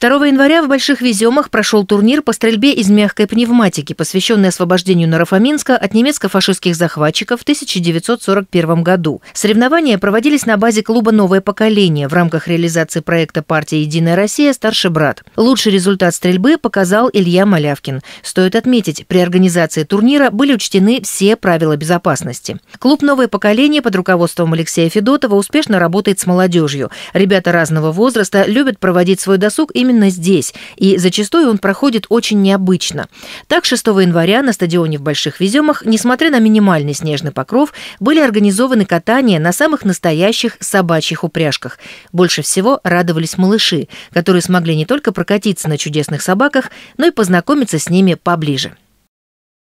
2 января в Больших Веземах прошел турнир по стрельбе из мягкой пневматики, посвященный освобождению Нарафаминска от немецко-фашистских захватчиков в 1941 году. Соревнования проводились на базе клуба «Новое поколение» в рамках реализации проекта партии «Единая Россия. Старший брат». Лучший результат стрельбы показал Илья Малявкин. Стоит отметить, при организации турнира были учтены все правила безопасности. Клуб «Новое поколение» под руководством Алексея Федотова успешно работает с молодежью. Ребята разного возраста любят проводить свой досуг именно именно здесь, и зачастую он проходит очень необычно. Так, 6 января на стадионе в Больших Веземах, несмотря на минимальный снежный покров, были организованы катания на самых настоящих собачьих упряжках. Больше всего радовались малыши, которые смогли не только прокатиться на чудесных собаках, но и познакомиться с ними поближе.